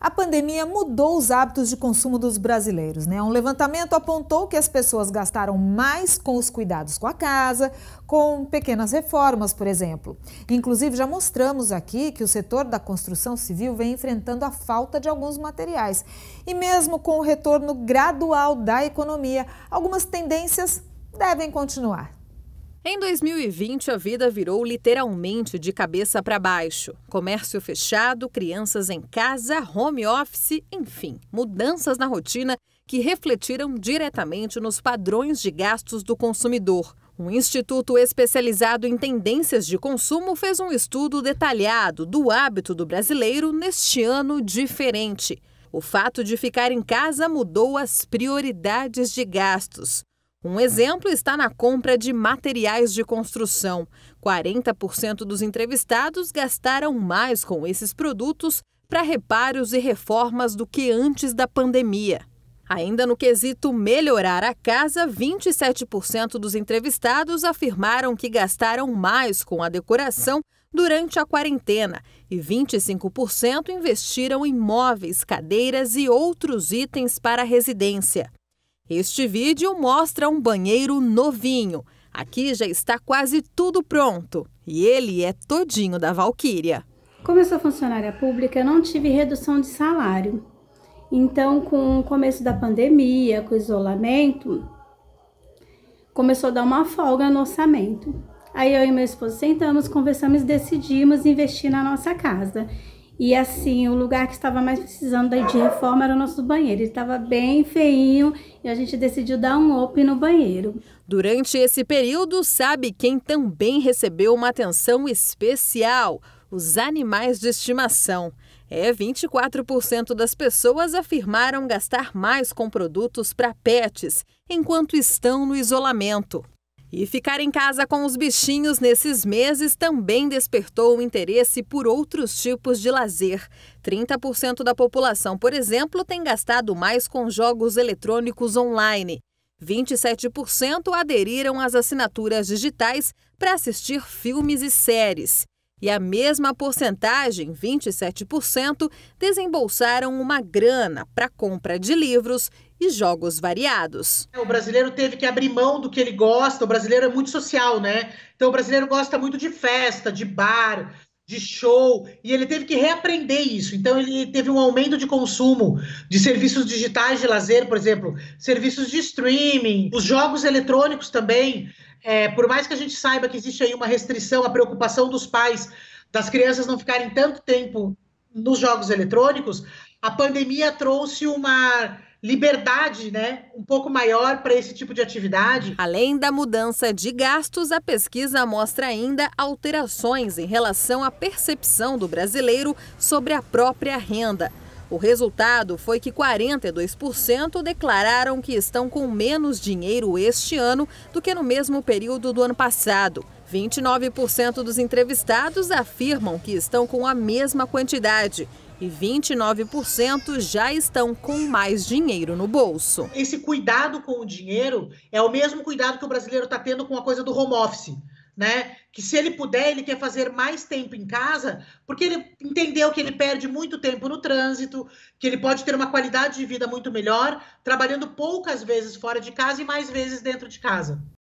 A pandemia mudou os hábitos de consumo dos brasileiros, né? Um levantamento apontou que as pessoas gastaram mais com os cuidados com a casa, com pequenas reformas, por exemplo. Inclusive, já mostramos aqui que o setor da construção civil vem enfrentando a falta de alguns materiais. E mesmo com o retorno gradual da economia, algumas tendências devem continuar. Em 2020, a vida virou literalmente de cabeça para baixo. Comércio fechado, crianças em casa, home office, enfim, mudanças na rotina que refletiram diretamente nos padrões de gastos do consumidor. Um instituto especializado em tendências de consumo fez um estudo detalhado do hábito do brasileiro neste ano diferente. O fato de ficar em casa mudou as prioridades de gastos. Um exemplo está na compra de materiais de construção. 40% dos entrevistados gastaram mais com esses produtos para reparos e reformas do que antes da pandemia. Ainda no quesito melhorar a casa, 27% dos entrevistados afirmaram que gastaram mais com a decoração durante a quarentena e 25% investiram em móveis, cadeiras e outros itens para a residência. Este vídeo mostra um banheiro novinho. Aqui já está quase tudo pronto e ele é todinho da Valquíria. Como eu sou funcionária pública, eu não tive redução de salário. Então, com o começo da pandemia, com o isolamento, começou a dar uma folga no orçamento. Aí eu e meu esposo sentamos, conversamos e decidimos investir na nossa casa. E assim, o lugar que estava mais precisando de reforma era o nosso banheiro. Ele estava bem feinho e a gente decidiu dar um up no banheiro. Durante esse período, sabe quem também recebeu uma atenção especial? Os animais de estimação. É, 24% das pessoas afirmaram gastar mais com produtos para pets enquanto estão no isolamento. E ficar em casa com os bichinhos nesses meses também despertou o interesse por outros tipos de lazer. 30% da população, por exemplo, tem gastado mais com jogos eletrônicos online. 27% aderiram às assinaturas digitais para assistir filmes e séries. E a mesma porcentagem, 27%, desembolsaram uma grana para compra de livros e jogos variados. O brasileiro teve que abrir mão do que ele gosta, o brasileiro é muito social, né? Então o brasileiro gosta muito de festa, de bar, de show, e ele teve que reaprender isso. Então, ele teve um aumento de consumo de serviços digitais de lazer, por exemplo, serviços de streaming, os jogos eletrônicos também. É, por mais que a gente saiba que existe aí uma restrição, a preocupação dos pais das crianças não ficarem tanto tempo nos jogos eletrônicos, a pandemia trouxe uma liberdade, né, um pouco maior para esse tipo de atividade. Além da mudança de gastos, a pesquisa mostra ainda alterações em relação à percepção do brasileiro sobre a própria renda. O resultado foi que 42% declararam que estão com menos dinheiro este ano do que no mesmo período do ano passado. 29% dos entrevistados afirmam que estão com a mesma quantidade e 29% já estão com mais dinheiro no bolso. Esse cuidado com o dinheiro é o mesmo cuidado que o brasileiro está tendo com a coisa do home office. Né? Que se ele puder, ele quer fazer mais tempo em casa, porque ele entendeu que ele perde muito tempo no trânsito, que ele pode ter uma qualidade de vida muito melhor, trabalhando poucas vezes fora de casa e mais vezes dentro de casa.